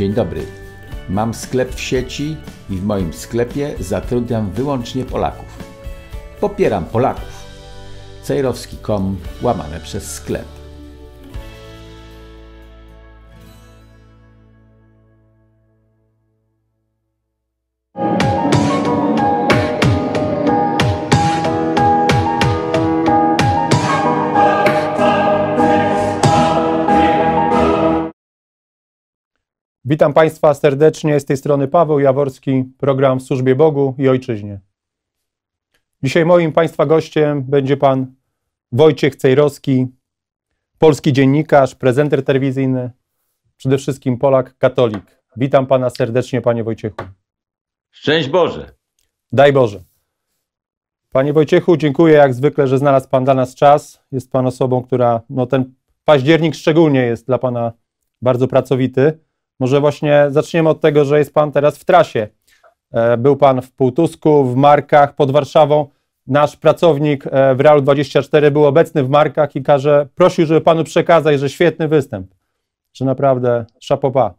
Dzień dobry. Mam sklep w sieci i w moim sklepie zatrudniam wyłącznie Polaków. Popieram Polaków. Cejrowski.com łamane przez sklep. Witam Państwa serdecznie. Z tej strony Paweł Jaworski, program w służbie Bogu i Ojczyźnie. Dzisiaj moim Państwa gościem będzie Pan Wojciech Cejrowski, polski dziennikarz, prezenter telewizyjny, przede wszystkim Polak, katolik. Witam Pana serdecznie, Panie Wojciechu. Szczęść Boże. Daj Boże. Panie Wojciechu, dziękuję jak zwykle, że znalazł Pan dla nas czas. Jest Pan osobą, która, no ten październik szczególnie jest dla Pana bardzo pracowity. Może właśnie zaczniemy od tego, że jest Pan teraz w trasie. E, był Pan w Półtusku, w Markach, pod Warszawą. Nasz pracownik e, w Realu 24 był obecny w Markach i każe, prosił, żeby Panu przekazać, że świetny występ, że naprawdę szapopa.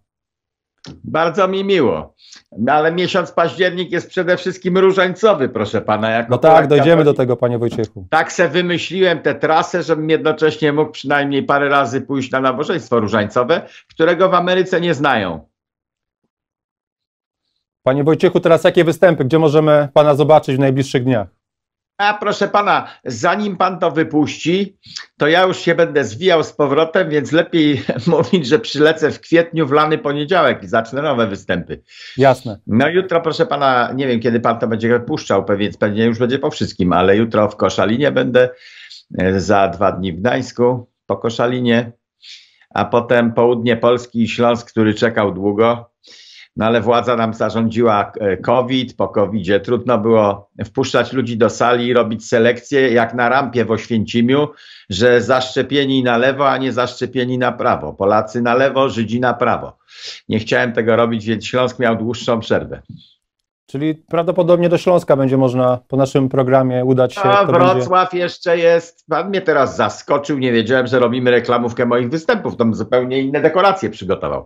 Bardzo mi miło. Ale miesiąc październik jest przede wszystkim różańcowy, proszę pana. Jako no tak, dojdziemy do tego, panie Wojciechu. Tak se wymyśliłem tę trasę, żebym jednocześnie mógł przynajmniej parę razy pójść na nabożeństwo różańcowe, którego w Ameryce nie znają. Panie Wojciechu, teraz jakie występy? Gdzie możemy pana zobaczyć w najbliższych dniach? A proszę pana, zanim pan to wypuści, to ja już się będę zwijał z powrotem, więc lepiej mówić, że przylecę w kwietniu, w lany poniedziałek i zacznę nowe występy. Jasne. No jutro, proszę pana, nie wiem kiedy pan to będzie puszczał, więc pewnie już będzie po wszystkim, ale jutro w Koszalinie będę, e, za dwa dni w Gdańsku, po Koszalinie, a potem południe Polski i Śląsk, który czekał długo. No ale władza nam zarządziła e, COVID, po COVIDzie trudno było wpuszczać ludzi do sali i robić selekcję, jak na rampie w Oświęcimiu, że zaszczepieni na lewo, a nie zaszczepieni na prawo. Polacy na lewo, Żydzi na prawo. Nie chciałem tego robić, więc Śląsk miał dłuższą przerwę. Czyli prawdopodobnie do Śląska będzie można po naszym programie udać się. A Wrocław będzie... jeszcze jest. Pan mnie teraz zaskoczył. Nie wiedziałem, że robimy reklamówkę moich występów. Tam zupełnie inne dekoracje przygotował.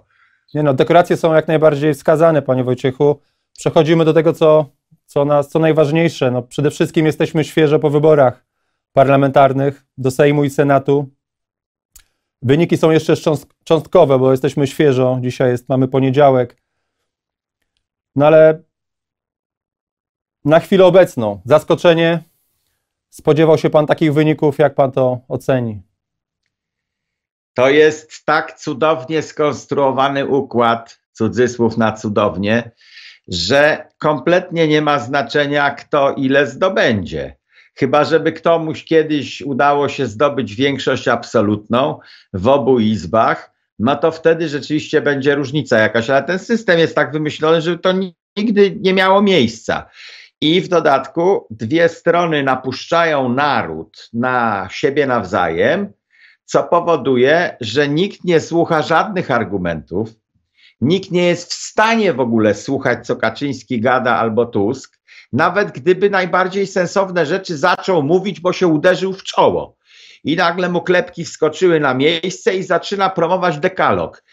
Nie no, dekoracje są jak najbardziej wskazane, panie Wojciechu. Przechodzimy do tego, co, co, nas, co najważniejsze. No, przede wszystkim jesteśmy świeżo po wyborach parlamentarnych do Sejmu i Senatu. Wyniki są jeszcze cząstkowe, bo jesteśmy świeżo. Dzisiaj jest, mamy poniedziałek. No ale na chwilę obecną zaskoczenie. Spodziewał się pan takich wyników, jak pan to oceni? To jest tak cudownie skonstruowany układ, cudzysłów na cudownie, że kompletnie nie ma znaczenia, kto ile zdobędzie. Chyba, żeby komuś kiedyś udało się zdobyć większość absolutną w obu izbach, no to wtedy rzeczywiście będzie różnica jakaś, ale ten system jest tak wymyślony, że to nigdy nie miało miejsca. I w dodatku dwie strony napuszczają naród na siebie nawzajem, co powoduje, że nikt nie słucha żadnych argumentów, nikt nie jest w stanie w ogóle słuchać, co Kaczyński gada albo Tusk, nawet gdyby najbardziej sensowne rzeczy zaczął mówić, bo się uderzył w czoło. I nagle mu klepki wskoczyły na miejsce i zaczyna promować dekalog.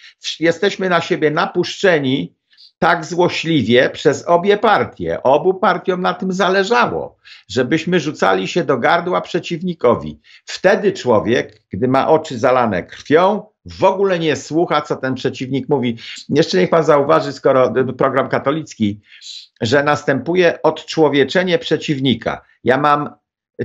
Jesteśmy na siebie napuszczeni, tak złośliwie przez obie partie. Obu partiom na tym zależało, żebyśmy rzucali się do gardła przeciwnikowi. Wtedy człowiek, gdy ma oczy zalane krwią, w ogóle nie słucha, co ten przeciwnik mówi. Jeszcze niech pan zauważy, skoro program katolicki, że następuje odczłowieczenie przeciwnika. Ja mam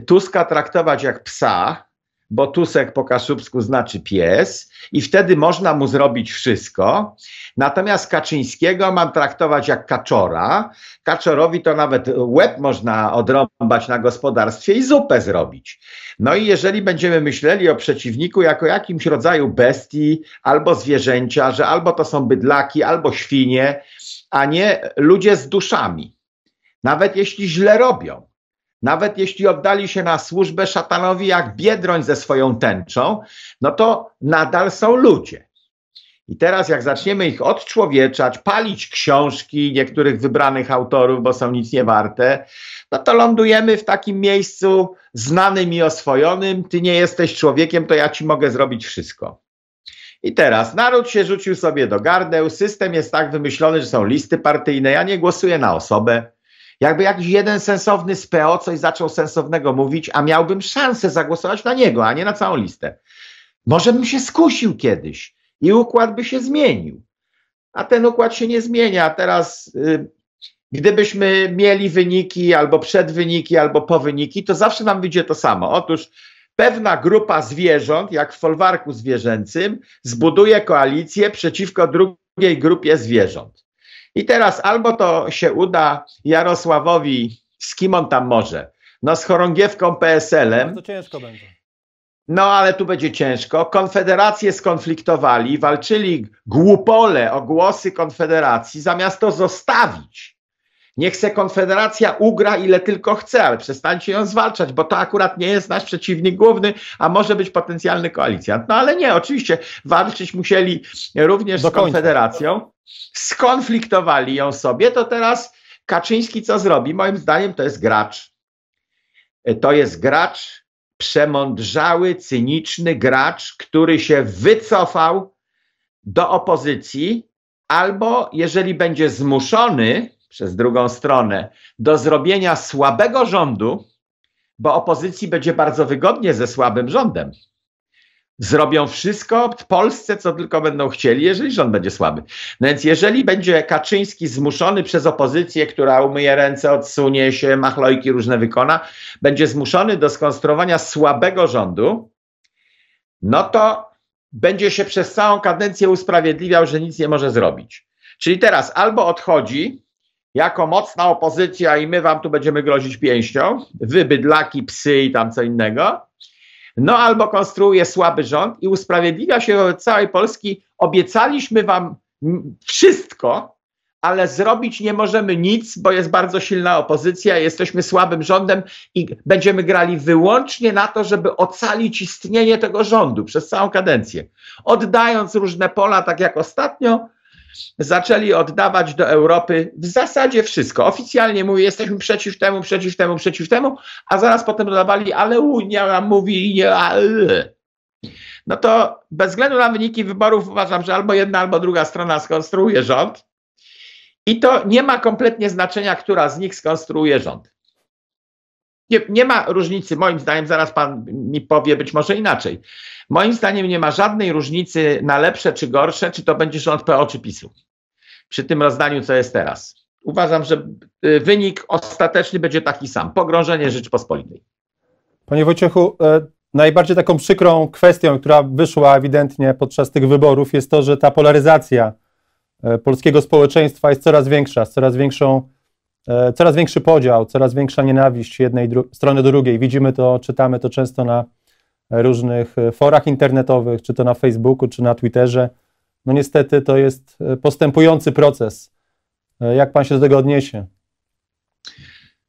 Tuska traktować jak psa, bo tusek po kaszubsku znaczy pies i wtedy można mu zrobić wszystko. Natomiast Kaczyńskiego mam traktować jak kaczora. Kaczorowi to nawet łeb można odrąbać na gospodarstwie i zupę zrobić. No i jeżeli będziemy myśleli o przeciwniku jako jakimś rodzaju bestii albo zwierzęcia, że albo to są bydlaki, albo świnie, a nie ludzie z duszami, nawet jeśli źle robią. Nawet jeśli oddali się na służbę szatanowi jak Biedroń ze swoją tęczą, no to nadal są ludzie. I teraz jak zaczniemy ich odczłowieczać, palić książki niektórych wybranych autorów, bo są nic nie warte, no to lądujemy w takim miejscu znanym i oswojonym. Ty nie jesteś człowiekiem, to ja ci mogę zrobić wszystko. I teraz naród się rzucił sobie do gardeł, system jest tak wymyślony, że są listy partyjne, ja nie głosuję na osobę, jakby jakiś jeden sensowny z PO coś zaczął sensownego mówić, a miałbym szansę zagłosować na niego, a nie na całą listę. Może bym się skusił kiedyś i układ by się zmienił. A ten układ się nie zmienia. Teraz, y, gdybyśmy mieli wyniki albo przedwyniki, albo powyniki, to zawsze nam wyjdzie to samo. Otóż pewna grupa zwierząt, jak w folwarku zwierzęcym, zbuduje koalicję przeciwko drugiej grupie zwierząt. I teraz albo to się uda Jarosławowi, z kim on tam może? No z chorągiewką PSL-em. ciężko będzie. No ale tu będzie ciężko. Konfederacje skonfliktowali, walczyli głupole o głosy Konfederacji, zamiast to zostawić Niech chce Konfederacja ugra ile tylko chce, ale przestańcie ją zwalczać, bo to akurat nie jest nasz przeciwnik główny, a może być potencjalny koalicjant. No ale nie, oczywiście walczyć musieli również z Konfederacją. Skonfliktowali ją sobie, to teraz Kaczyński co zrobi? Moim zdaniem to jest gracz. To jest gracz, przemądrzały, cyniczny gracz, który się wycofał do opozycji, albo jeżeli będzie zmuszony, przez drugą stronę do zrobienia słabego rządu, bo opozycji będzie bardzo wygodnie ze słabym rządem. Zrobią wszystko w Polsce, co tylko będą chcieli, jeżeli rząd będzie słaby. No więc jeżeli będzie Kaczyński zmuszony przez opozycję, która umyje ręce, odsunie się, machlojki różne wykona, będzie zmuszony do skonstruowania słabego rządu, no to będzie się przez całą kadencję usprawiedliwiał, że nic nie może zrobić. Czyli teraz albo odchodzi, jako mocna opozycja i my wam tu będziemy grozić pięścią, wy bydlaki, psy i tam co innego, no albo konstruuje słaby rząd i usprawiedliwia się wobec całej Polski, obiecaliśmy wam wszystko, ale zrobić nie możemy nic, bo jest bardzo silna opozycja, jesteśmy słabym rządem i będziemy grali wyłącznie na to, żeby ocalić istnienie tego rządu przez całą kadencję. Oddając różne pola, tak jak ostatnio, zaczęli oddawać do Europy w zasadzie wszystko. Oficjalnie mówi, jesteśmy przeciw temu, przeciw temu, przeciw temu, a zaraz potem dodawali, ale Unia mówi, ale. No to bez względu na wyniki wyborów uważam, że albo jedna, albo druga strona skonstruuje rząd. I to nie ma kompletnie znaczenia, która z nich skonstruuje rząd. Nie, nie ma różnicy, moim zdaniem, zaraz pan mi powie być może inaczej. Moim zdaniem nie ma żadnej różnicy na lepsze czy gorsze, czy to będzie rząd PO czy PiSu. Przy tym rozdaniu, co jest teraz. Uważam, że y, wynik ostateczny będzie taki sam. Pogrążenie Rzeczypospolitej. Panie Wojciechu, e, najbardziej taką przykrą kwestią, która wyszła ewidentnie podczas tych wyborów, jest to, że ta polaryzacja e, polskiego społeczeństwa jest coraz większa, z coraz większą E, coraz większy podział, coraz większa nienawiść jednej dru- strony do drugiej. Widzimy to, czytamy to często na e, różnych e, forach internetowych, czy to na Facebooku, czy na Twitterze. No niestety to jest postępujący proces. Jak pan się do tego odniesie?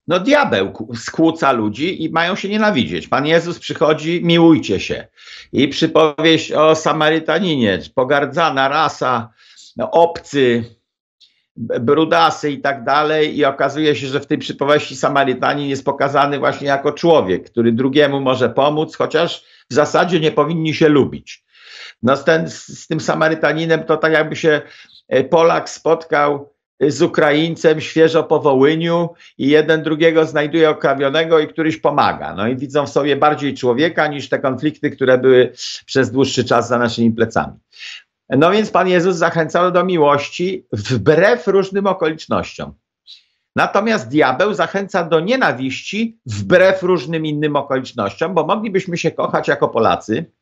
No diabeł skłóca ludzi i mają się nienawidzieć. Pan Jezus przychodzi, miłujcie się. I przypowieść o Samarytaninie, pogardzana rasa, no obcy, brudasy i tak dalej i okazuje się, że w tej przypowieści Samarytanin jest pokazany właśnie jako człowiek, który drugiemu może pomóc, chociaż w zasadzie nie powinni się lubić. No z, ten, z tym Samarytaninem to tak jakby się e, Polak spotkał e, z Ukraińcem świeżo po Wołyniu i jeden drugiego znajduje okrawionego i któryś pomaga. No i widzą w sobie bardziej człowieka niż te konflikty, które były przez dłuższy czas za naszymi plecami. No więc Pan Jezus zachęcał do miłości wbrew różnym okolicznościom. Natomiast diabeł zachęca do nienawiści wbrew różnym innym okolicznościom, bo moglibyśmy się kochać jako Polacy.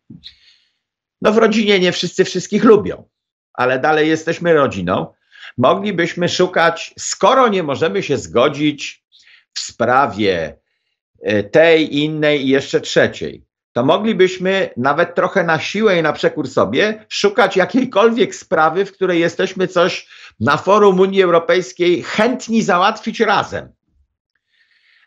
No w rodzinie nie wszyscy wszystkich lubią, ale dalej jesteśmy rodziną. Moglibyśmy szukać, skoro nie możemy się zgodzić w sprawie e, tej, innej i jeszcze trzeciej, to moglibyśmy nawet trochę na siłę i na przekór sobie szukać jakiejkolwiek sprawy, w której jesteśmy coś na forum Unii Europejskiej chętni załatwić razem.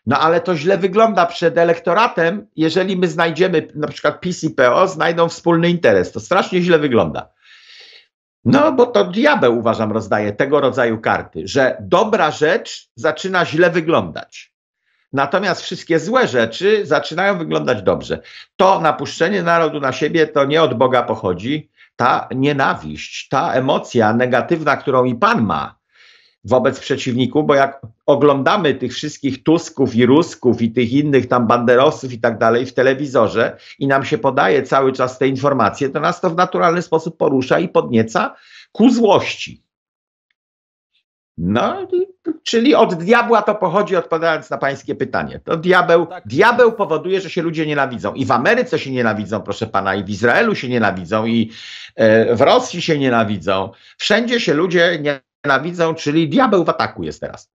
No ale to źle wygląda przed elektoratem, jeżeli my znajdziemy, na przykład PiS i PO znajdą wspólny interes. To strasznie źle wygląda. No, bo to diabeł, uważam, rozdaje tego rodzaju karty, że dobra rzecz zaczyna źle wyglądać. Natomiast wszystkie złe rzeczy zaczynają wyglądać dobrze. To napuszczenie narodu na siebie to nie od Boga pochodzi. Ta nienawiść, ta emocja negatywna, którą i Pan ma wobec przeciwników, bo jak oglądamy tych wszystkich Tusków i Rusków i tych innych tam banderosów i tak dalej w telewizorze i nam się podaje cały czas te informacje, to nas to w naturalny sposób porusza i podnieca ku złości. No, Czyli od diabła to pochodzi, odpowiadając na pańskie pytanie. To diabeł, tak. diabeł powoduje, że się ludzie nienawidzą. I w Ameryce się nienawidzą, proszę pana, i w Izraelu się nienawidzą, i e, w Rosji się nienawidzą. Wszędzie się ludzie nienawidzą, czyli diabeł w ataku jest teraz.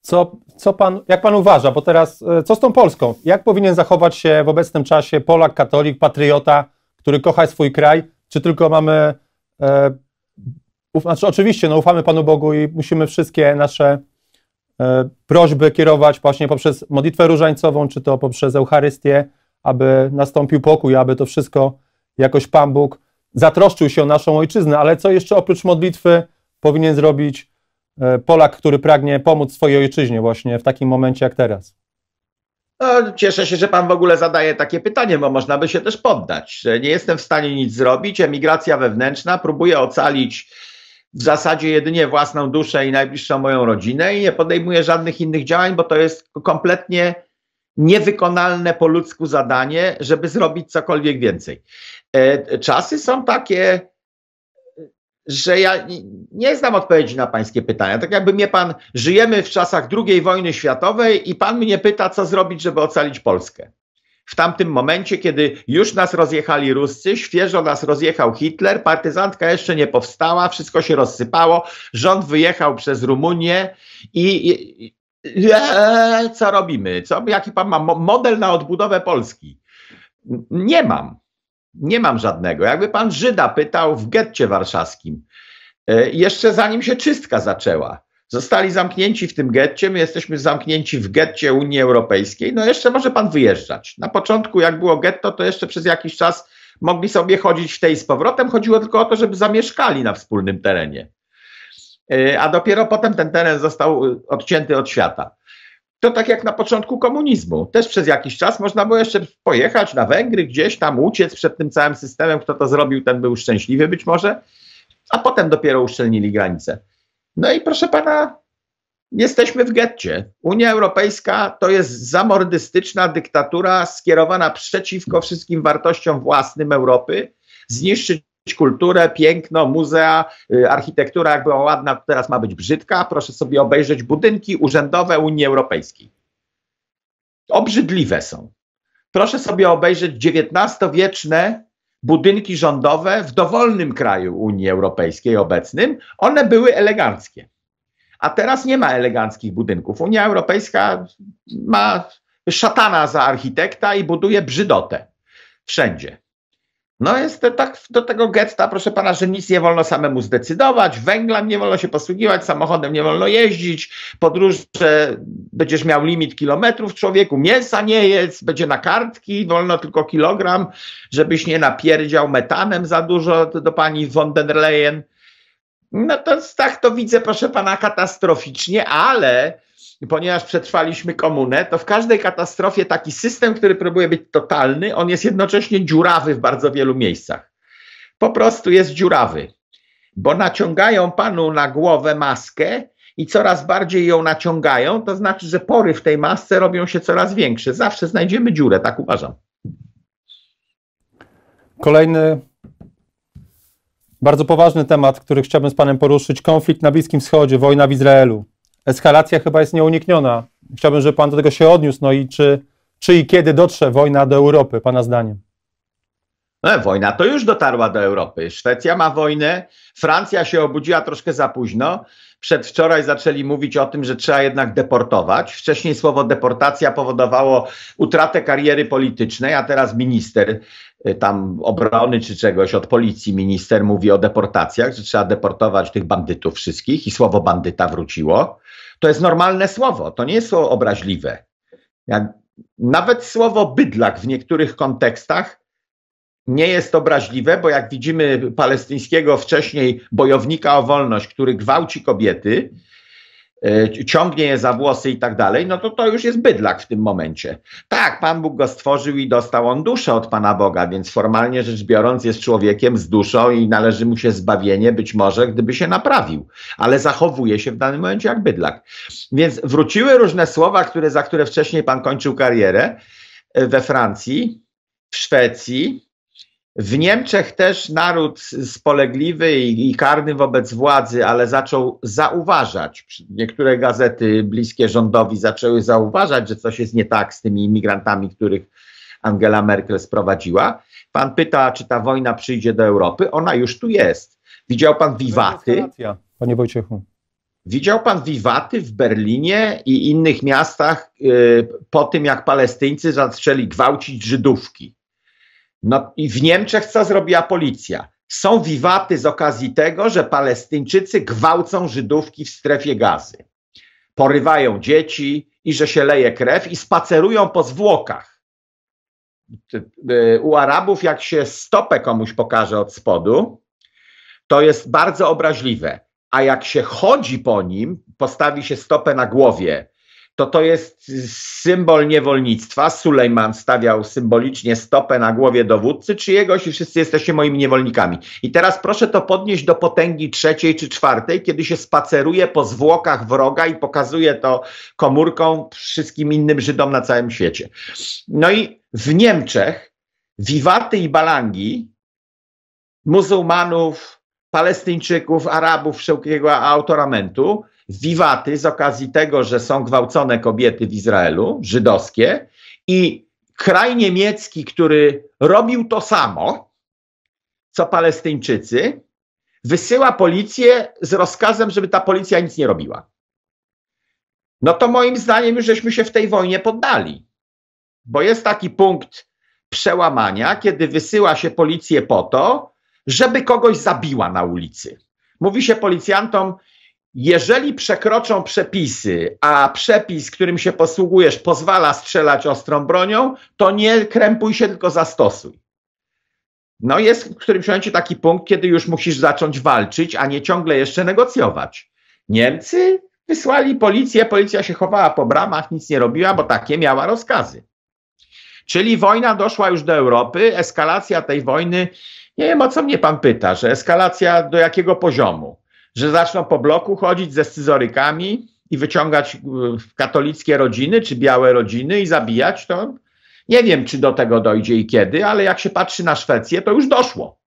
Co, co pan, jak pan uważa, bo teraz, e, co z tą Polską? Jak powinien zachować się w obecnym czasie Polak, katolik, patriota, który kocha swój kraj? Czy tylko mamy e, znaczy, oczywiście, no, ufamy Panu Bogu i musimy wszystkie nasze e, prośby kierować właśnie poprzez modlitwę różańcową, czy to poprzez Eucharystię, aby nastąpił pokój, aby to wszystko jakoś Pan Bóg zatroszczył się o naszą ojczyznę. Ale co jeszcze oprócz modlitwy powinien zrobić e, Polak, który pragnie pomóc swojej ojczyźnie właśnie w takim momencie jak teraz? No, cieszę się, że pan w ogóle zadaje takie pytanie, bo można by się też poddać. Nie jestem w stanie nic zrobić. Emigracja wewnętrzna próbuje ocalić w zasadzie jedynie własną duszę i najbliższą moją rodzinę i nie podejmuję żadnych innych działań, bo to jest kompletnie niewykonalne po ludzku zadanie, żeby zrobić cokolwiek więcej. E, czasy są takie, że ja nie znam odpowiedzi na pańskie pytania. Tak jakby mnie pan, żyjemy w czasach II wojny światowej i pan mnie pyta, co zrobić, żeby ocalić Polskę w tamtym momencie, kiedy już nas rozjechali Ruscy, świeżo nas rozjechał Hitler, partyzantka jeszcze nie powstała, wszystko się rozsypało, rząd wyjechał przez Rumunię i, i eee, co robimy? Co, jaki pan ma model na odbudowę Polski? Nie mam. Nie mam żadnego. Jakby pan Żyda pytał w getcie warszawskim, e, jeszcze zanim się czystka zaczęła. Zostali zamknięci w tym getcie, my jesteśmy zamknięci w getcie Unii Europejskiej. No jeszcze może pan wyjeżdżać. Na początku, jak było getto, to jeszcze przez jakiś czas mogli sobie chodzić w tej z powrotem. Chodziło tylko o to, żeby zamieszkali na wspólnym terenie. E, a dopiero potem ten teren został e, odcięty od świata. To tak jak na początku komunizmu. Też przez jakiś czas można było jeszcze pojechać na Węgry, gdzieś tam uciec przed tym całym systemem. Kto to zrobił, ten był szczęśliwy być może. A potem dopiero uszczelnili granice. No i proszę pana, jesteśmy w getcie. Unia Europejska to jest zamordystyczna dyktatura skierowana przeciwko wszystkim wartościom własnym Europy, zniszczyć kulturę, piękno, muzea, y, architektura, jak była ładna, teraz ma być brzydka. Proszę sobie obejrzeć budynki urzędowe Unii Europejskiej. Obrzydliwe są. Proszę sobie obejrzeć XIX-wieczne budynki rządowe w dowolnym kraju Unii Europejskiej obecnym, one były eleganckie. A teraz nie ma eleganckich budynków. Unia Europejska ma szatana za architekta i buduje brzydotę wszędzie. No jest tak do tego getta, proszę pana, że nic nie wolno samemu zdecydować, węglem nie wolno się posługiwać, samochodem nie wolno jeździć, podróże będziesz miał limit kilometrów człowieku, mięsa nie jest, będzie na kartki, wolno tylko kilogram, żebyś nie napierdział metanem za dużo do pani von der Leyen. No to tak to widzę, proszę pana, katastroficznie, ale ponieważ przetrwaliśmy komunę, to w każdej katastrofie taki system, który próbuje być totalny, on jest jednocześnie dziurawy w bardzo wielu miejscach. Po prostu jest dziurawy, bo naciągają panu na głowę maskę i coraz bardziej ją naciągają, to znaczy, że pory w tej masce robią się coraz większe. Zawsze znajdziemy dziurę, tak uważam. Kolejny bardzo poważny temat, który chciałbym z panem poruszyć: konflikt na Bliskim Wschodzie, wojna w Izraelu eskalacja chyba jest nieunikniona. Chciałbym, żeby Pan do tego się odniósł. No i czy, czy i kiedy dotrze wojna do Europy, Pana zdaniem? No, wojna to już dotarła do Europy. Szwecja ma wojnę, Francja się obudziła troszkę za późno. Przedwczoraj zaczęli mówić o tym, że trzeba jednak deportować. Wcześniej słowo deportacja powodowało utratę kariery politycznej, a teraz minister y, tam obrony czy czegoś od policji, minister mówi o deportacjach, że trzeba deportować tych bandytów wszystkich i słowo bandyta wróciło. To jest normalne słowo, to nie jest słowo obraźliwe. Jak nawet słowo bydlak w niektórych kontekstach nie jest obraźliwe, bo jak widzimy palestyńskiego wcześniej bojownika o wolność, który gwałci kobiety, E, ciągnie je za włosy i tak dalej, no to to już jest bydlak w tym momencie. Tak, Pan Bóg go stworzył i dostał on duszę od Pana Boga, więc formalnie rzecz biorąc jest człowiekiem z duszą i należy mu się zbawienie, być może gdyby się naprawił, ale zachowuje się w danym momencie jak bydlak. Więc wróciły różne słowa, które, za które wcześniej Pan kończył karierę e, we Francji, w Szwecji, w Niemczech też naród spolegliwy i karny wobec władzy, ale zaczął zauważać. Niektóre gazety bliskie rządowi zaczęły zauważać, że coś jest nie tak z tymi imigrantami, których Angela Merkel sprowadziła. Pan pyta, czy ta wojna przyjdzie do Europy. Ona już tu jest. Widział pan wiwaty? Panie Wojciechu. Widział pan wiwaty w Berlinie i innych miastach y, po tym, jak Palestyńcy zaczęli gwałcić Żydówki no i w Niemczech co zrobiła policja? Są wiwaty z okazji tego, że Palestyńczycy gwałcą Żydówki w strefie gazy. Porywają dzieci i że się leje krew i spacerują po zwłokach. Y, u Arabów, jak się stopę komuś pokaże od spodu, to jest bardzo obraźliwe. A jak się chodzi po nim, postawi się stopę na głowie to to jest symbol niewolnictwa. Sulejman stawiał symbolicznie stopę na głowie dowódcy czyjegoś i wszyscy jesteście moimi niewolnikami. I teraz proszę to podnieść do potęgi trzeciej czy czwartej, kiedy się spaceruje po zwłokach wroga i pokazuje to komórką wszystkim innym Żydom na całym świecie. No i w Niemczech wiwaty i balangi muzułmanów, Palestyńczyków, Arabów, wszelkiego autoramentu wiwaty z okazji tego, że są gwałcone kobiety w Izraelu, żydowskie, i kraj niemiecki, który robił to samo, co Palestyńczycy, wysyła policję z rozkazem, żeby ta policja nic nie robiła. No to moim zdaniem już żeśmy się w tej wojnie poddali, bo jest taki punkt przełamania, kiedy wysyła się policję po to, żeby kogoś zabiła na ulicy. Mówi się policjantom, jeżeli przekroczą przepisy, a przepis, którym się posługujesz, pozwala strzelać ostrą bronią, to nie krępuj się, tylko zastosuj. No jest w którymś momencie taki punkt, kiedy już musisz zacząć walczyć, a nie ciągle jeszcze negocjować. Niemcy wysłali policję, policja się chowała po bramach, nic nie robiła, bo takie miała rozkazy. Czyli wojna doszła już do Europy, eskalacja tej wojny, nie wiem o co mnie pan pyta, że eskalacja do jakiego poziomu? że zaczną po bloku chodzić ze scyzorykami i wyciągać y, katolickie rodziny czy białe rodziny i zabijać, to nie wiem, czy do tego dojdzie i kiedy, ale jak się patrzy na Szwecję, to już doszło.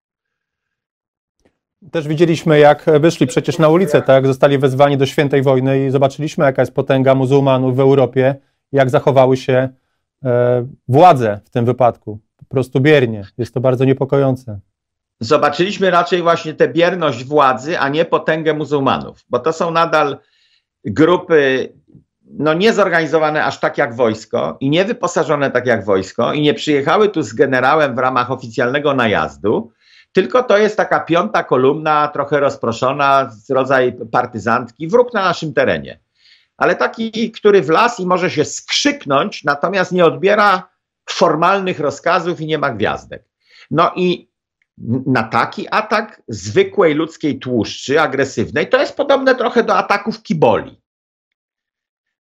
Też widzieliśmy, jak wyszli przecież na ulicę, tak? Zostali wezwani do świętej wojny i zobaczyliśmy, jaka jest potęga muzułmanów w Europie, jak zachowały się e, władze w tym wypadku. Po prostu biernie. Jest to bardzo niepokojące zobaczyliśmy raczej właśnie tę bierność władzy, a nie potęgę muzułmanów, bo to są nadal grupy no niezorganizowane aż tak jak wojsko i niewyposażone tak jak wojsko i nie przyjechały tu z generałem w ramach oficjalnego najazdu, tylko to jest taka piąta kolumna, trochę rozproszona, rodzaj partyzantki, wróg na naszym terenie. Ale taki, który w las i może się skrzyknąć, natomiast nie odbiera formalnych rozkazów i nie ma gwiazdek. No i na taki atak zwykłej ludzkiej tłuszczy, agresywnej, to jest podobne trochę do ataków kiboli.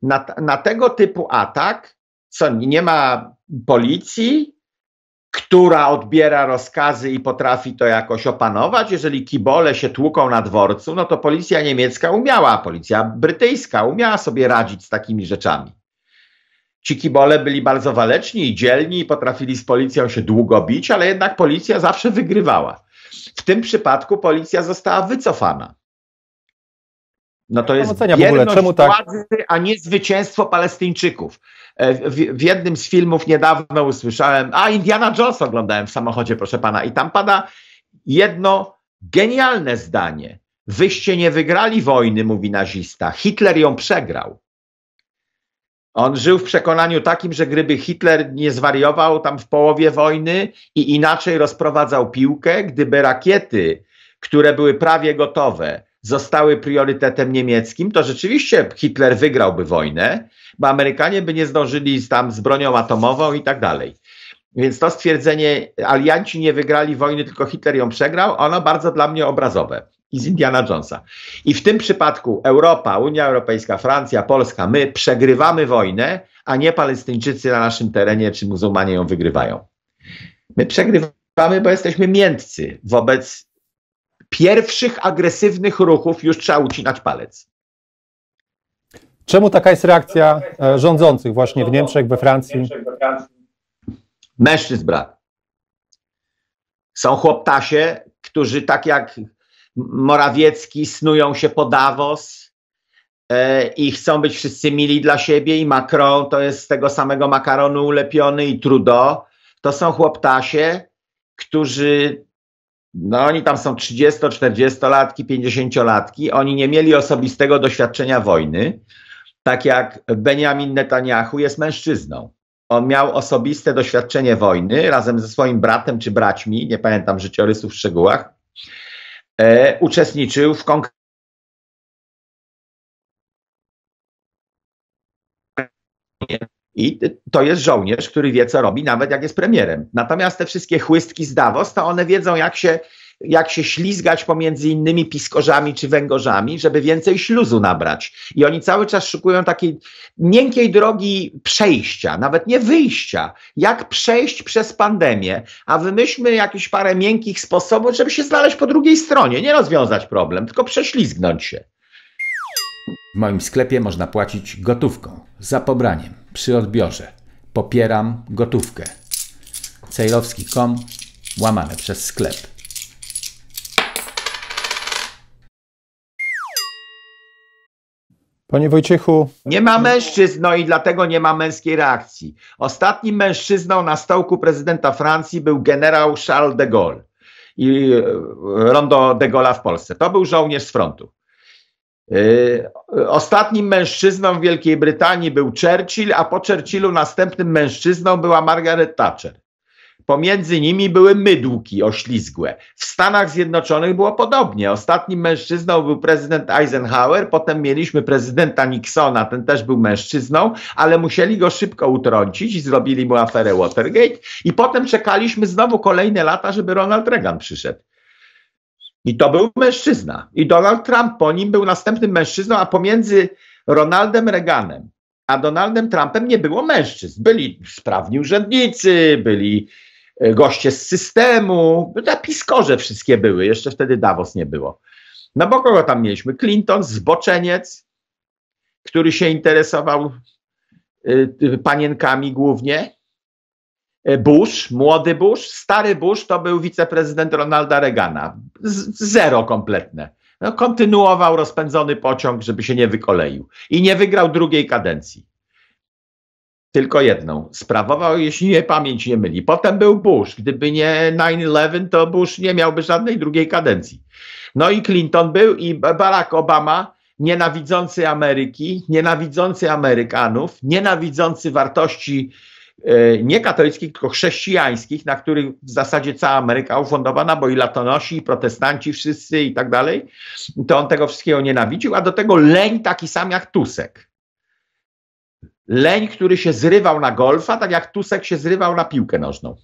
Na, na tego typu atak, co nie ma policji, która odbiera rozkazy i potrafi to jakoś opanować. Jeżeli kibole się tłuką na dworcu, no to policja niemiecka umiała, policja brytyjska umiała sobie radzić z takimi rzeczami. Ci kibole byli bardzo waleczni i dzielni i potrafili z policją się długo bić, ale jednak policja zawsze wygrywała. W tym przypadku policja została wycofana. No to jest w ogóle, czemu tak? a nie zwycięstwo Palestyńczyków. E, w, w, jednym z filmów niedawno usłyszałem, a Indiana Jones oglądałem w samochodzie, proszę pana, i tam pada jedno genialne zdanie. Wyście nie wygrali wojny, mówi nazista. Hitler ją przegrał. On żył w przekonaniu takim, że gdyby Hitler nie zwariował tam w połowie wojny i inaczej rozprowadzał piłkę, gdyby rakiety, które były prawie gotowe, zostały priorytetem niemieckim, to rzeczywiście Hitler wygrałby wojnę, bo Amerykanie by nie zdążyli tam z bronią atomową i tak dalej. Więc to stwierdzenie, alianci nie wygrali wojny, tylko Hitler ją przegrał, ono bardzo dla mnie obrazowe i z Indiana Jonesa. I w tym przypadku Europa, Unia Europejska, Francja, Polska, my przegrywamy wojnę, a nie Palestyńczycy na naszym terenie czy muzułmanie ją wygrywają. My przegrywamy, bo jesteśmy miętcy wobec pierwszych agresywnych ruchów, już trzeba ucinać palec. Czemu taka jest reakcja e, rządzących właśnie w Niemczech, we Francji? Mężczyzn brak. Są chłoptasie, którzy tak jak Morawiecki snują się po Davos e, i chcą być wszyscy mili dla siebie i Macron to jest z tego samego makaronu ulepiony i Trudeau. To są chłoptasie, którzy no oni tam są 30, 40 latki, 50 latki. Oni nie mieli osobistego doświadczenia wojny. Tak jak Benjamin Netanyahu jest mężczyzną. On miał osobiste doświadczenie wojny razem ze swoim bratem czy braćmi, nie pamiętam życiorysu w szczegółach e, uczestniczył w konkretnym I to jest żołnierz, który wie, co robi, nawet jak jest premierem. Natomiast te wszystkie chłystki z Davos, to one wiedzą, jak się jak się ślizgać pomiędzy innymi piskorzami czy węgorzami, żeby więcej śluzu nabrać. I oni cały czas szukują takiej miękkiej drogi przejścia, nawet nie wyjścia. Jak przejść przez pandemię, a wymyślmy jakieś parę miękkich sposobów, żeby się znaleźć po drugiej stronie, nie rozwiązać problem, tylko prześlizgnąć się. W moim sklepie można płacić gotówką, za pobraniem, przy odbiorze. Popieram gotówkę. Cejlowski.com łamane przez sklep. Panie Wojciechu. Nie ma mężczyzn, no i dlatego nie ma męskiej reakcji. Ostatnim mężczyzną na stołku prezydenta Francji był generał Charles de Gaulle i e, rondo de Gaulle w Polsce. To był żołnierz z frontu. E, ostatnim mężczyzną w Wielkiej Brytanii był Churchill, a po Churchillu następnym mężczyzną była Margaret Thatcher. Pomiędzy nimi były mydłki oślizgłe. W Stanach Zjednoczonych było podobnie. Ostatnim mężczyzną był prezydent Eisenhower, potem mieliśmy prezydenta Nixona, ten też był mężczyzną, ale musieli go szybko utrącić i zrobili mu aferę Watergate. I potem czekaliśmy znowu kolejne lata, żeby Ronald Reagan przyszedł. I to był mężczyzna. I Donald Trump po nim był następnym mężczyzną, a pomiędzy Ronaldem Reaganem a Donaldem Trumpem nie było mężczyzn. Byli sprawni urzędnicy, byli E, goście z systemu, te piskorze wszystkie były, jeszcze wtedy Davos nie było. No bo kogo tam mieliśmy? Clinton, zboczeniec, który się interesował e, panienkami głównie. E, Bush, młody Bush, stary Bush to był wiceprezydent Ronalda Reagana. zero kompletne. No, kontynuował rozpędzony pociąg, żeby się nie wykoleił. I nie wygrał drugiej kadencji. Tylko jedną. Sprawował, jeśli nie pamięć nie myli. Potem był Bush. Gdyby nie 9-11, to Bush nie miałby żadnej drugiej kadencji. No i Clinton był i Barack Obama, nienawidzący Ameryki, nienawidzący Amerykanów, nienawidzący wartości e, nie katolickich, tylko chrześcijańskich, na których w zasadzie cała Ameryka ufundowana, bo i latonosi, i protestanci wszyscy i tak dalej, to on tego wszystkiego nienawidził, a do tego leń taki sam jak Tusek leń, który się zrywał na golfa, tak jak Tusek się zrywał na piłkę nożną.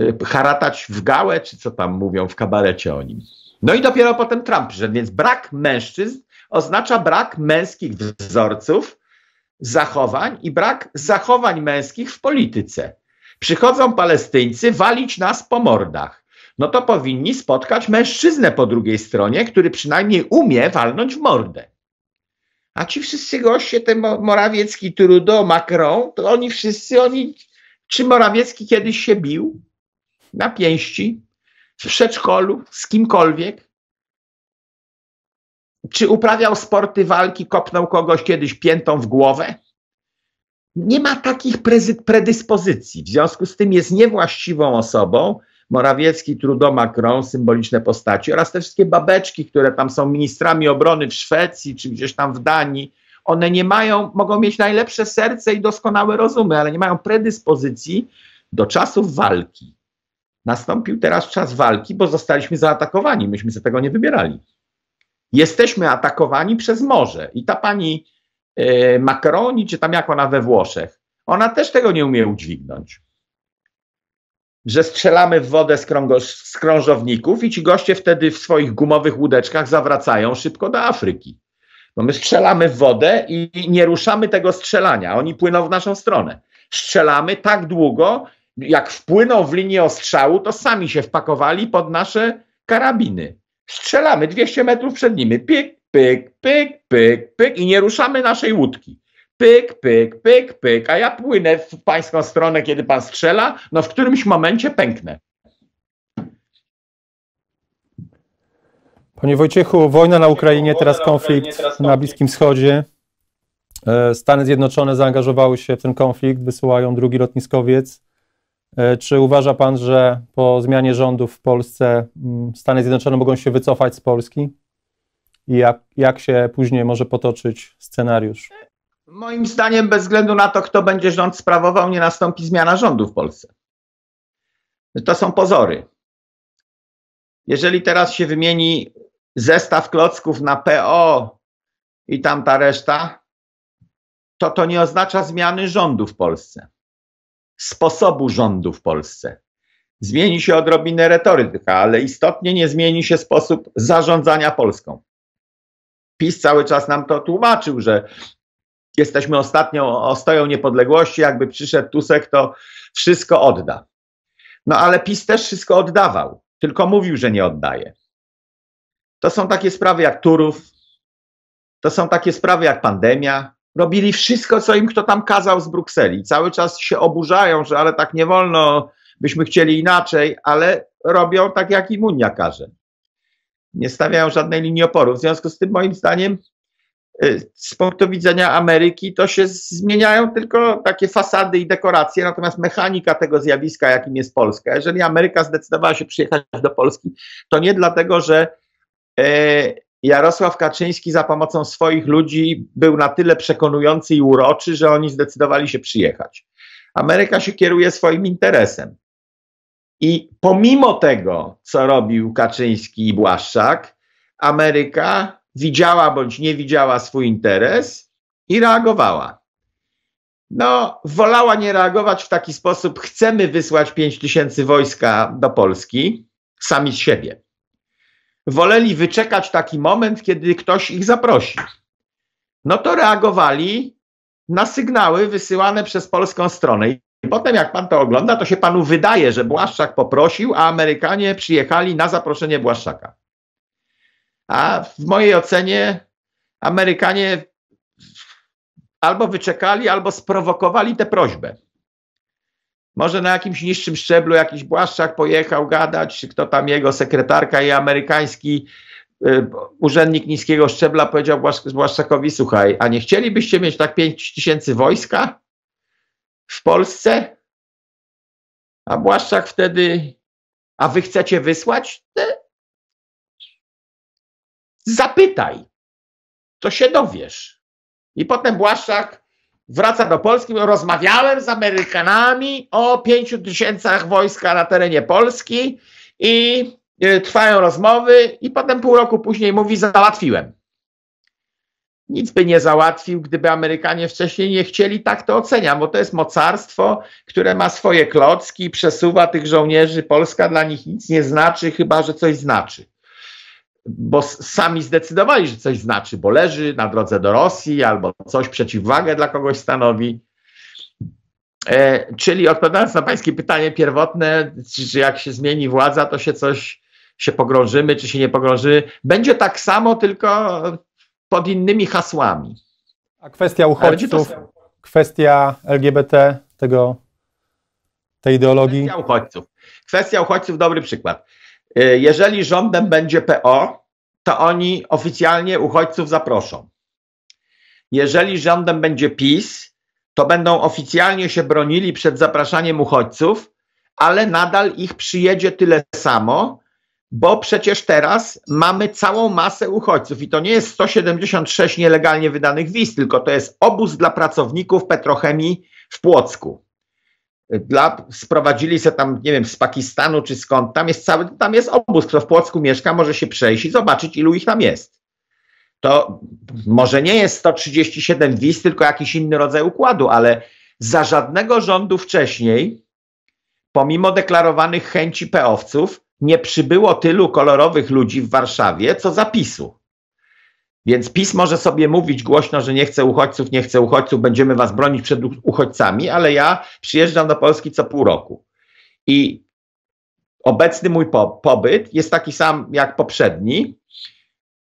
Y, haratać w gałę, czy co tam mówią w kabarecie o nim. No i dopiero potem Trump przyszedł, więc brak mężczyzn oznacza brak męskich wzorców, zachowań i brak zachowań męskich w polityce. Przychodzą Palestyńcy walić nas po mordach. No to powinni spotkać mężczyznę po drugiej stronie, który przynajmniej umie walnąć w mordę. A ci wszyscy goście, ten Morawiecki, Trudeau, Macron, to oni wszyscy, oni, czy Morawiecki kiedyś się bił na pięści, w przedszkolu, z kimkolwiek? Czy uprawiał sporty walki, kopnął kogoś kiedyś piętą w głowę? Nie ma takich predyspozycji. W związku z tym jest niewłaściwą osobą, Morawiecki, Trudoma, Macron, symboliczne postaci oraz te wszystkie babeczki, które tam są ministrami obrony w Szwecji czy gdzieś tam w Danii, one nie mają, mogą mieć najlepsze serce i doskonałe rozumy, ale nie mają predyspozycji do czasów walki. Nastąpił teraz czas walki, bo zostaliśmy zaatakowani. Myśmy sobie tego nie wybierali. Jesteśmy atakowani przez morze. I ta pani yy, e, Makaroni, czy tam jak ona we Włoszech, ona też tego nie umie udźwignąć że strzelamy w wodę z, z krążowników i ci goście wtedy w swoich gumowych łódeczkach zawracają szybko do Afryki. No my strzelamy w wodę i nie ruszamy tego strzelania. Oni płyną w naszą stronę. Strzelamy tak długo, jak wpłyną w linię ostrzału, to sami się wpakowali pod nasze karabiny. Strzelamy 200 metrów przed nimi. Pyk, pyk, pyk, pyk, pyk i nie ruszamy naszej łódki. Pyk, pyk, pyk, pyk, a ja płynę w pańską stronę, kiedy pan strzela, no w którymś momencie pęknę. Panie Wojciechu, wojna na Ukrainie, teraz konflikt na Bliskim Wschodzie. E, Stany Zjednoczone zaangażowały się w ten konflikt, wysyłają drugi lotniskowiec. E, czy uważa pan, że po zmianie rządów w Polsce mm, Stany Zjednoczone mogą się wycofać z Polski? I jak, jak się później może potoczyć scenariusz? Moim zdaniem, bez względu na to, kto będzie rząd sprawował, nie nastąpi zmiana rządu w Polsce. To są pozory. Jeżeli teraz się wymieni zestaw klocków na PO i tamta reszta, to to nie oznacza zmiany rządu w Polsce, sposobu rządu w Polsce. Zmieni się odrobinę retoryka, ale istotnie nie zmieni się sposób zarządzania Polską. PiS cały czas nam to tłumaczył, że jesteśmy ostatnią ostoją niepodległości, jakby przyszedł Tusek, to wszystko odda. No ale PiS też wszystko oddawał, tylko mówił, że nie oddaje. To są takie sprawy jak Turów, to są takie sprawy jak pandemia. Robili wszystko, co im kto tam kazał z Brukseli. Cały czas się oburzają, że ale tak nie wolno, byśmy chcieli inaczej, ale robią tak, jak im Unia każe. Nie stawiają żadnej linii oporu. W związku z tym, moim zdaniem, Y, z punktu widzenia Ameryki to się zmieniają tylko takie fasady i dekoracje, natomiast mechanika tego zjawiska, jakim jest Polska. Jeżeli Ameryka zdecydowała się przyjechać do Polski, to nie dlatego, że e, Jarosław Kaczyński za pomocą swoich ludzi był na tyle przekonujący i uroczy, że oni zdecydowali się przyjechać. Ameryka się kieruje swoim interesem. I pomimo tego, co robił Kaczyński i Błaszczak, Ameryka widziała bądź nie widziała swój interes i reagowała. No, wolała nie reagować w taki sposób, chcemy wysłać 5 tysięcy wojska do Polski sami z siebie. Woleli wyczekać taki moment, kiedy ktoś ich zaprosi. No to reagowali na sygnały wysyłane przez polską stronę. I potem, jak pan to ogląda, to się panu wydaje, że Błaszczak poprosił, a Amerykanie przyjechali na zaproszenie Błaszczaka. A w mojej ocenie Amerykanie albo wyczekali, albo sprowokowali tę prośbę. Może na jakimś niższym szczeblu jakiś Błaszczak pojechał gadać, czy kto tam jego sekretarka i amerykański y, urzędnik niskiego szczebla powiedział Błaszczakowi, słuchaj, a nie chcielibyście mieć tak 5 tysięcy wojska w Polsce? A Błaszczak wtedy, a wy chcecie wysłać? No, Zapytaj, to się dowiesz. I potem Błaszczak wraca do Polski, rozmawiałem z Amerykanami o pięciu tysięcach wojska na terenie Polski i y, trwają rozmowy i potem pół roku później mówi załatwiłem. Nic by nie załatwił, gdyby Amerykanie wcześniej nie chcieli, tak to oceniam, bo to jest mocarstwo, które ma swoje klocki, przesuwa tych żołnierzy, Polska dla nich nic nie znaczy, chyba że coś znaczy bo sami zdecydowali, że coś znaczy, bo leży na drodze do Rosji albo coś przeciwwagę dla kogoś stanowi. E, czyli odpowiadając na Pańskie pytanie pierwotne, czy jak się zmieni władza, to się coś się pogrążymy, czy się nie pogrążymy. Będzie tak samo, tylko pod innymi hasłami. A kwestia uchodźców, to... kwestia LGBT, tego, tej ideologii? Kwestia uchodźców. Kwestia uchodźców, dobry przykład. E, jeżeli rządem będzie PO, to oni oficjalnie uchodźców zaproszą. Jeżeli rządem będzie PiS, to będą oficjalnie się bronili przed zapraszaniem uchodźców, ale nadal ich przyjedzie tyle samo, bo przecież teraz mamy całą masę uchodźców i to nie jest 176 nielegalnie wydanych wiz, tylko to jest obóz dla pracowników petrochemii w Płocku. Dla, sprowadzili się tam, nie wiem, z Pakistanu czy skąd, tam jest cały, tam jest obóz, kto w Płocku mieszka, może się przejść i zobaczyć, ilu ich tam jest. To może nie jest 137 wiz, tylko jakiś inny rodzaj układu, ale za żadnego rządu wcześniej, pomimo deklarowanych chęci peowców nie przybyło tylu kolorowych ludzi w Warszawie, co zapisu. Więc PiS może sobie mówić głośno, że nie chce uchodźców, nie chce uchodźców, będziemy was bronić przed uchodźcami, ale ja przyjeżdżam do Polski co pół roku. I obecny mój po pobyt jest taki sam jak poprzedni,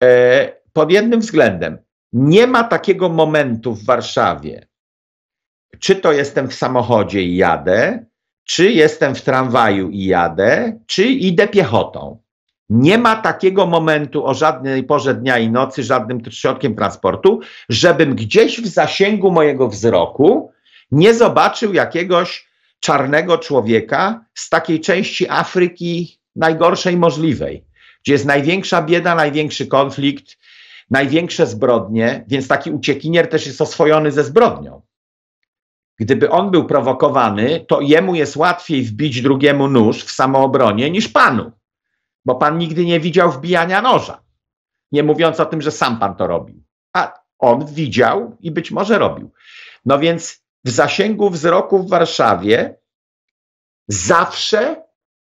e, pod jednym względem. Nie ma takiego momentu w Warszawie, czy to jestem w samochodzie i jadę, czy jestem w tramwaju i jadę, czy idę piechotą. Nie ma takiego momentu o żadnej porze dnia i nocy, żadnym środkiem transportu, żebym gdzieś w zasięgu mojego wzroku nie zobaczył jakiegoś czarnego człowieka z takiej części Afryki najgorszej możliwej, gdzie jest największa bieda, największy konflikt, największe zbrodnie, więc taki uciekinier też jest oswojony ze zbrodnią. Gdyby on był prowokowany, to jemu jest łatwiej wbić drugiemu nóż w samoobronie niż panu bo pan nigdy nie widział wbijania noża. Nie mówiąc o tym, że sam pan to robił. A on widział i być może robił. No więc w zasięgu wzroku w Warszawie zawsze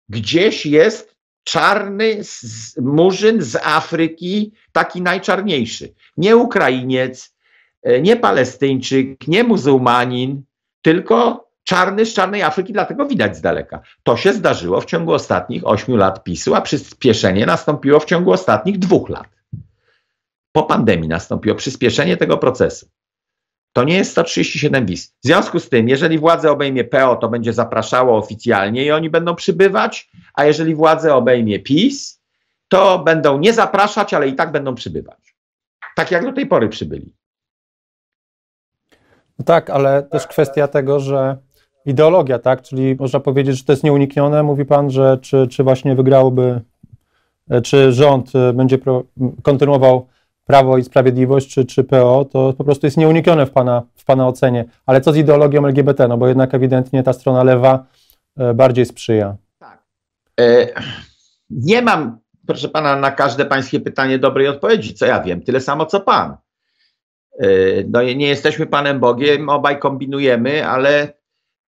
gdzieś jest czarny z, murzyn z Afryki, taki najczarniejszy. Nie Ukrainiec, e, nie Palestyńczyk, nie muzułmanin, tylko czarny z czarnej Afryki, dlatego widać z daleka. To się zdarzyło w ciągu ostatnich ośmiu lat PiSu, a przyspieszenie nastąpiło w ciągu ostatnich dwóch lat. Po pandemii nastąpiło przyspieszenie tego procesu. To nie jest 137 wiz. W związku z tym, jeżeli władzę obejmie PO, to będzie zapraszało oficjalnie i oni będą przybywać, a jeżeli władzę obejmie PiS, to będą nie zapraszać, ale i tak będą przybywać. Tak jak do tej pory przybyli. No tak, ale też kwestia tego, że ideologia, tak? Czyli można powiedzieć, że to jest nieuniknione. Mówi Pan, że czy, czy właśnie wygrałoby, e, czy rząd e, będzie pro, kontynuował Prawo i Sprawiedliwość czy, czy PO, to po prostu jest nieuniknione w pana, w pana ocenie. Ale co z ideologią LGBT? No bo jednak ewidentnie ta strona lewa e, bardziej sprzyja. Tak. E, nie mam, proszę pana, na każde pańskie pytanie dobrej odpowiedzi, co ja wiem. Tyle samo, co pan. E, no nie jesteśmy panem Bogiem, obaj kombinujemy, ale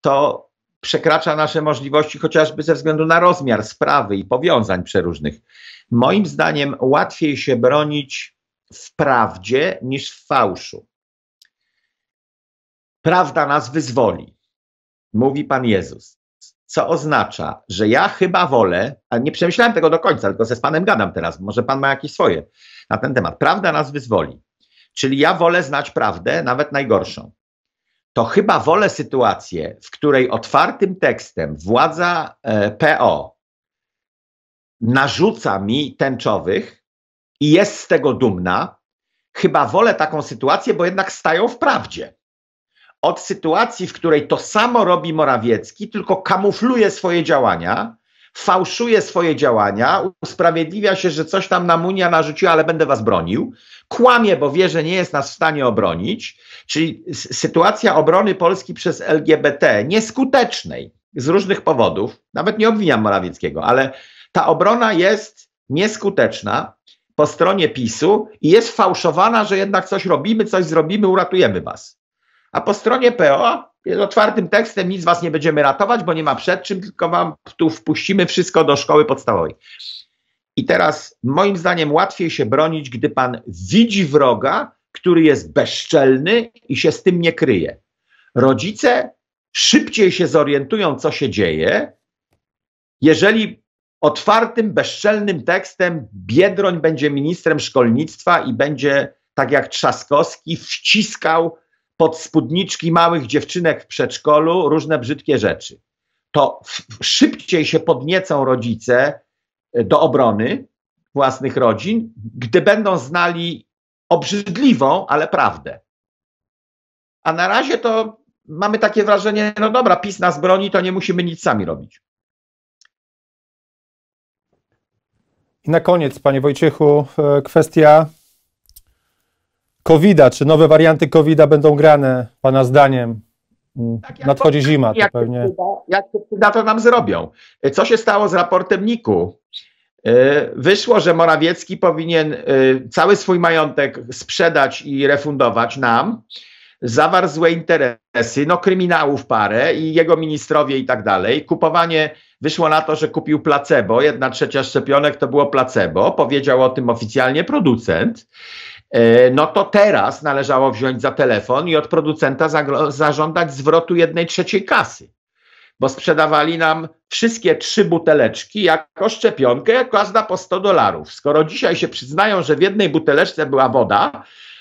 to przekracza nasze możliwości chociażby ze względu na rozmiar sprawy i powiązań przeróżnych. Moim zdaniem łatwiej się bronić w prawdzie niż w fałszu. Prawda nas wyzwoli, mówi Pan Jezus. Co oznacza, że ja chyba wolę, a nie przemyślałem tego do końca, tylko ze z Panem gadam teraz, może Pan ma jakieś swoje na ten temat. Prawda nas wyzwoli. Czyli ja wolę znać prawdę, nawet najgorszą, to chyba wolę sytuację, w której otwartym tekstem władza e, PO narzuca mi tęczowych i jest z tego dumna. Chyba wolę taką sytuację, bo jednak stają w prawdzie. Od sytuacji, w której to samo robi Morawiecki, tylko kamufluje swoje działania, fałszuje swoje działania, usprawiedliwia się, że coś tam nam Unia narzuciła, ale będę was bronił, kłamie, bo wie, że nie jest nas w stanie obronić, czyli sytuacja obrony Polski przez LGBT nieskutecznej z różnych powodów, nawet nie obwiniam Morawieckiego, ale ta obrona jest nieskuteczna po stronie PiSu i jest fałszowana, że jednak coś robimy, coś zrobimy, uratujemy was. A po stronie PO no, otwartym tekstem nic was nie będziemy ratować, bo nie ma przed czym, tylko wam tu wpuścimy wszystko do szkoły podstawowej. I teraz moim zdaniem łatwiej się bronić, gdy pan widzi wroga, który jest bezczelny i się z tym nie kryje. Rodzice szybciej się zorientują, co się dzieje, jeżeli otwartym, bezczelnym tekstem Biedroń będzie ministrem szkolnictwa i będzie, tak jak Trzaskowski, wciskał pod spódniczki małych dziewczynek w przedszkolu różne brzydkie rzeczy. To szybciej się podniecą rodzice e, do obrony własnych rodzin, gdy będą znali obrzydliwą, ale prawdę. A na razie to mamy takie wrażenie, no dobra, PiS nas broni, to nie musimy nic sami robić. I na koniec, panie Wojciechu, e, kwestia covid czy nowe warianty covid będą grane, Pana zdaniem? Mm, tak, Nadchodzi to, zima, to pewnie. jak się przyda, to nam zrobią. E, co się stało z raportem NIK-u? E, wyszło, że Morawiecki powinien e, cały swój majątek sprzedać i refundować nam. Zawarł złe interesy, no kryminałów parę i jego ministrowie i tak dalej. Kupowanie wyszło na to, że kupił placebo. Jedna trzecia szczepionek to było placebo. Powiedział o tym oficjalnie producent. E, no to teraz należało wziąć za telefon i od producenta zażądać zwrotu jednej trzeciej kasy, bo sprzedawali nam wszystkie trzy buteleczki jako szczepionkę, każda po 100 dolarów. Skoro dzisiaj się przyznają, że w jednej buteleczce była woda,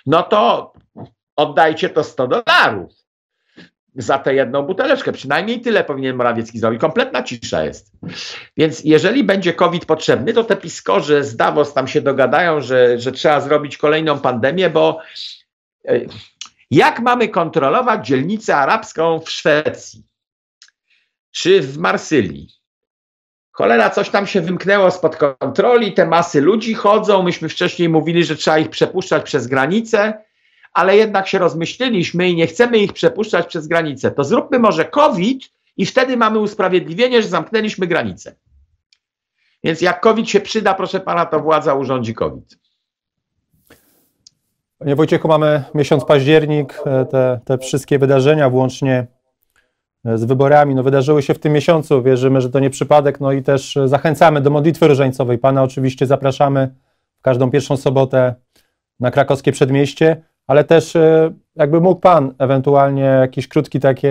no to oddajcie to 100 dolarów za tę jedną buteleczkę. Przynajmniej tyle powinien Morawiecki zrobić. Kompletna cisza jest. Więc jeżeli będzie COVID potrzebny, to te piskorze z Davos tam się dogadają, że, że trzeba zrobić kolejną pandemię, bo e, jak mamy kontrolować dzielnicę arabską w Szwecji czy w Marsylii? Cholera, coś tam się wymknęło spod kontroli, te masy ludzi chodzą. Myśmy wcześniej mówili, że trzeba ich przepuszczać przez granicę ale jednak się rozmyśliliśmy i nie chcemy ich przepuszczać przez granicę. To zróbmy może COVID i wtedy mamy usprawiedliwienie, że zamknęliśmy granicę. Więc jak COVID się przyda, proszę pana, to władza urządzi COVID. Panie Wojciechu, mamy miesiąc październik, e, te, te wszystkie wydarzenia, włącznie e, z wyborami, no wydarzyły się w tym miesiącu. Wierzymy, że to nie przypadek, no i też e, zachęcamy do modlitwy różańcowej. Pana oczywiście zapraszamy w każdą pierwszą sobotę na krakowskie przedmieście ale też y, jakby mógł Pan ewentualnie jakiś krótki taki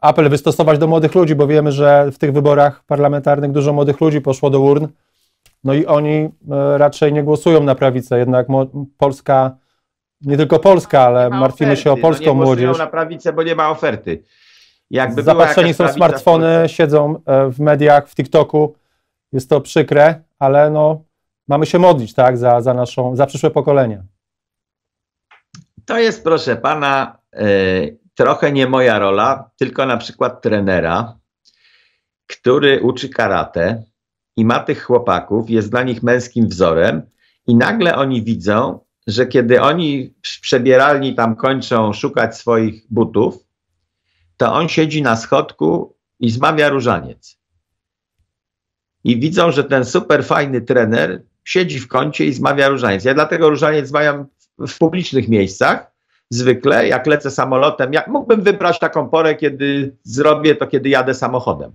apel wystosować do młodych ludzi, bo wiemy, że w tych wyborach parlamentarnych dużo młodych ludzi poszło do urn, no i oni y, raczej nie głosują na prawicę, jednak Polska, nie tylko Polska, ale martwimy oferty. się o polską no nie młodzież. Nie głosują na prawicę, bo nie ma oferty. Jakby Zapatrzeni są smartfony, siedzą e, w mediach, w TikToku, jest to przykre, ale no, mamy się modlić tak, za, za, naszą, za przyszłe pokolenia. To jest, proszę pana, e, trochę nie moja rola, tylko na przykład trenera, który uczy karate i ma tych chłopaków, jest dla nich męskim wzorem, i nagle oni widzą, że kiedy oni w przebieralni tam kończą szukać swoich butów, to on siedzi na schodku i zmawia różaniec. I widzą, że ten super fajny trener siedzi w kącie i zmawia różaniec. Ja dlatego różaniec zmawiam w publicznych miejscach. Zwykle, jak lecę samolotem, ja mógłbym wybrać taką porę, kiedy zrobię to, kiedy jadę samochodem.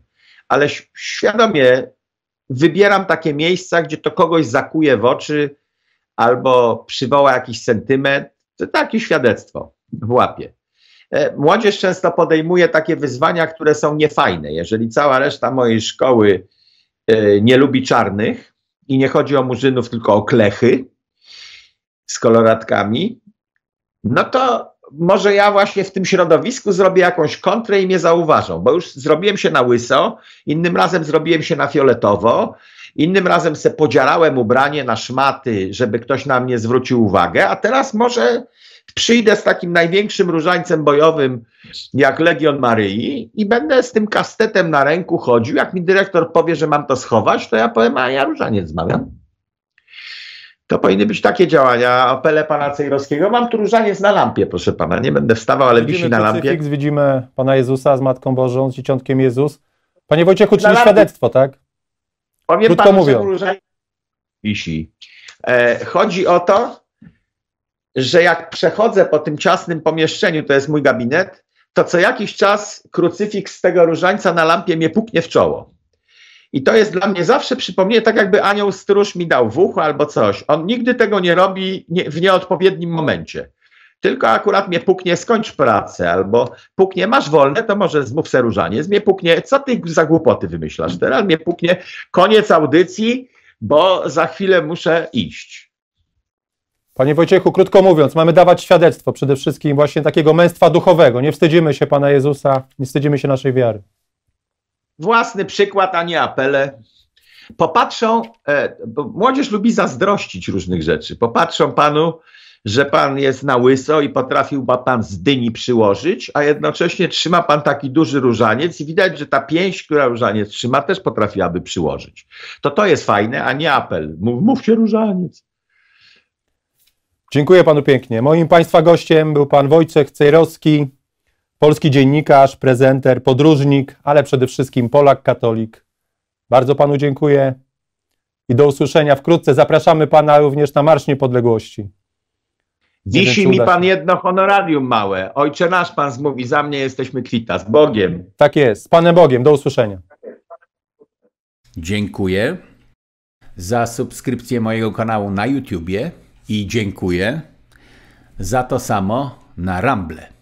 Ale świadomie wybieram takie miejsca, gdzie to kogoś zakuje w oczy albo przywoła jakiś sentyment. To takie świadectwo w łapie. E, młodzież często podejmuje takie wyzwania, które są niefajne. Jeżeli cała reszta mojej szkoły e, nie lubi czarnych i nie chodzi o murzynów, tylko o klechy, z koloratkami, no to może ja właśnie w tym środowisku zrobię jakąś kontrę i mnie zauważą, bo już zrobiłem się na łyso, innym razem zrobiłem się na fioletowo, innym razem se podziarałem ubranie na szmaty, żeby ktoś na mnie zwrócił uwagę, a teraz może przyjdę z takim największym różańcem bojowym jak Legion Maryi i będę z tym kastetem na ręku chodził. Jak mi dyrektor powie, że mam to schować, to ja powiem, a ja różaniec zmawiam. To powinny być takie działania, apele pana Cejrowskiego. Mam tu różaniec na lampie, proszę pana. Nie będę wstawał, ale widzimy wisi na lampie. Widzimy pana Jezusa z Matką Bożą, z Dzieciątkiem Jezus. Panie Wojciechu, czyli świadectwo, tak? Powiem Krótko panu, mówiąc. wisi. E, chodzi o to, że jak przechodzę po tym ciasnym pomieszczeniu, to jest mój gabinet, to co jakiś czas krucyfiks z tego różańca na lampie mnie puknie w czoło. I to jest dla mnie zawsze przypomnienie, tak jakby anioł stróż mi dał w albo coś. On nigdy tego nie robi nie, w nieodpowiednim momencie. Tylko akurat mnie puknie, skończ pracę, albo puknie, masz wolne, to może zmów se różaniec. Mnie puknie, co ty za głupoty wymyślasz teraz? Mnie puknie, koniec audycji, bo za chwilę muszę iść. Panie Wojciechu, krótko mówiąc, mamy dawać świadectwo przede wszystkim właśnie takiego męstwa duchowego. Nie wstydzimy się Pana Jezusa, nie wstydzimy się naszej wiary własny przykład, a nie apele. Popatrzą, e, młodzież lubi zazdrościć różnych rzeczy. Popatrzą panu, że pan jest na łyso i potrafił pan z dyni przyłożyć, a jednocześnie trzyma pan taki duży różaniec i widać, że ta pięść, która różaniec trzyma, też potrafiłaby przyłożyć. To to jest fajne, a nie apel. Mów, się różaniec. Dziękuję panu pięknie. Moim państwa gościem był pan Wojciech Cejrowski, Polski dziennikarz, prezenter, podróżnik, ale przede wszystkim Polak, katolik. Bardzo Panu dziękuję i do usłyszenia wkrótce. Zapraszamy Pana również na Marsz Niepodległości. Wisi mi Pan jedno honorarium małe. Ojcze nasz Pan zmówi, za mnie jesteśmy kwita. Z Bogiem. Tak jest, z Panem Bogiem. Do usłyszenia. Dziękuję za subskrypcję mojego kanału na YouTubie i dziękuję za to samo na Ramble.